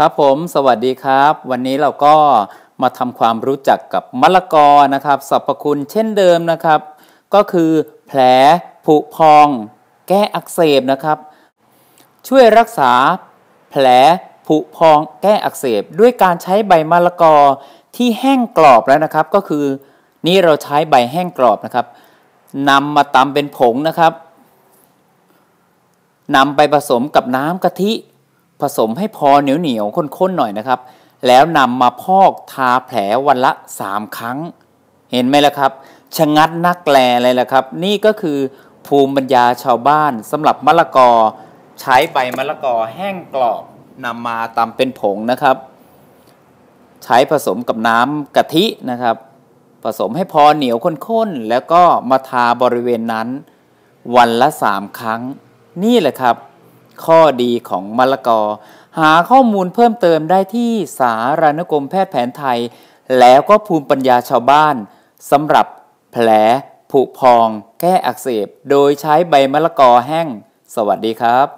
ครับผมสวัสดีครับ วันนี้เราก็มาทำความรู้จักกับมะละกอนะครับสรรพคุณเช่นเดิมนะครับ ก็คือ แผลผุพอง แก้อักเสบนะครับ ช่วยรักษา แผลผุพอง แก้อักเสบ ด้วยการใช้ใบมะละกอที่แห้งกรอบแล้วนะครับ ก็คือ นี่เราใช้ใบแห้งกรอบนะครับนำมาตำเป็นผงนะครับนำไปผสมกับน้ำกะทิผสมให้พอเหนียวเหนียวข้นๆหน่อยนะครับ แล้วนำมาพอกทาแผลวันละ 3 ครั้งเห็นไหมล่ะครับชะงัดนักแลเลยล่ะครับ นี่ก็คือภูมิปัญญาชาวบ้านสำหรับมะละกอ ใช้ใบมะละกอแห้งกรอบนำมาตำเป็นผงนะครับ ใช้ผสมกับน้ำกะทินะครับ ผสมให้พอเหนียวข้นๆแล้วก็มาทาบริเวณนั้น วันละสามครั้งนี่แหละครับข้อดีของมะละกอ หาข้อมูลเพิ่มเติมได้ที่สารานกรมแพทย์แผนไทย แล้วก็ภูมิปัญญาชาวบ้านสำหรับแผล ผุพอง แก้อักเสบ โดยใช้ใบมะละกอแห้ง สวัสดีครับ